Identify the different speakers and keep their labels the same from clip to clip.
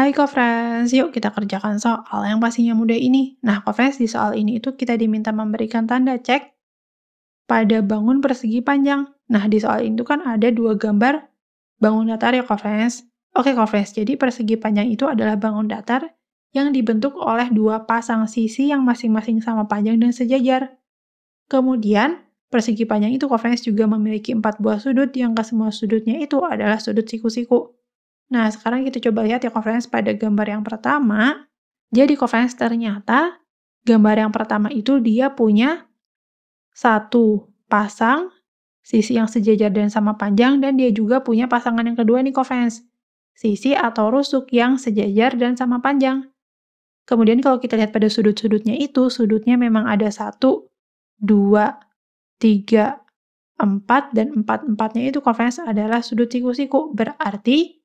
Speaker 1: Hai Kofrens, yuk kita kerjakan soal yang pastinya mudah ini. Nah, Kofrens, di soal ini itu kita diminta memberikan tanda cek pada bangun persegi panjang. Nah, di soal itu kan ada dua gambar bangun datar ya Kofrens. Oke Kofrens, jadi persegi panjang itu adalah bangun datar yang dibentuk oleh dua pasang sisi yang masing-masing sama panjang dan sejajar. Kemudian, persegi panjang itu Kofrens juga memiliki empat buah sudut yang ke semua sudutnya itu adalah sudut siku-siku. Nah, sekarang kita coba lihat ya conference pada gambar yang pertama. Jadi conference ternyata gambar yang pertama itu dia punya satu pasang sisi yang sejajar dan sama panjang dan dia juga punya pasangan yang kedua nih conference sisi atau rusuk yang sejajar dan sama panjang. Kemudian kalau kita lihat pada sudut-sudutnya itu, sudutnya memang ada 1, 2, 3, 4, dan 4-4-nya itu convex adalah sudut siku-siku. Berarti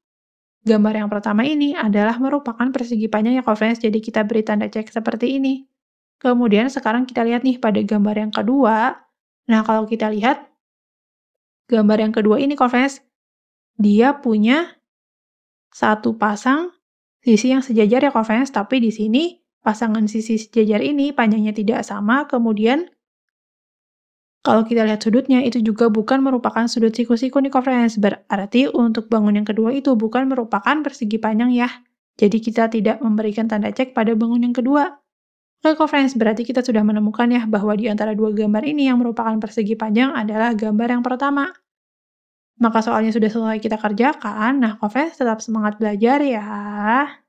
Speaker 1: Gambar yang pertama ini adalah merupakan persegi panjang Yakovlens, jadi kita beri tanda cek seperti ini. Kemudian sekarang kita lihat nih pada gambar yang kedua. Nah, kalau kita lihat, gambar yang kedua ini Yakovlens, dia punya satu pasang sisi yang sejajar ya Yakovlens, tapi di sini pasangan sisi sejajar ini panjangnya tidak sama, kemudian kalau kita lihat sudutnya, itu juga bukan merupakan sudut siku-siku nih conference. Berarti untuk bangun yang kedua itu bukan merupakan persegi panjang ya. Jadi kita tidak memberikan tanda cek pada bangun yang kedua. Oke conference, berarti kita sudah menemukan ya bahwa di antara dua gambar ini yang merupakan persegi panjang adalah gambar yang pertama. Maka soalnya sudah selesai kita kerjakan. Nah, conference tetap semangat belajar ya.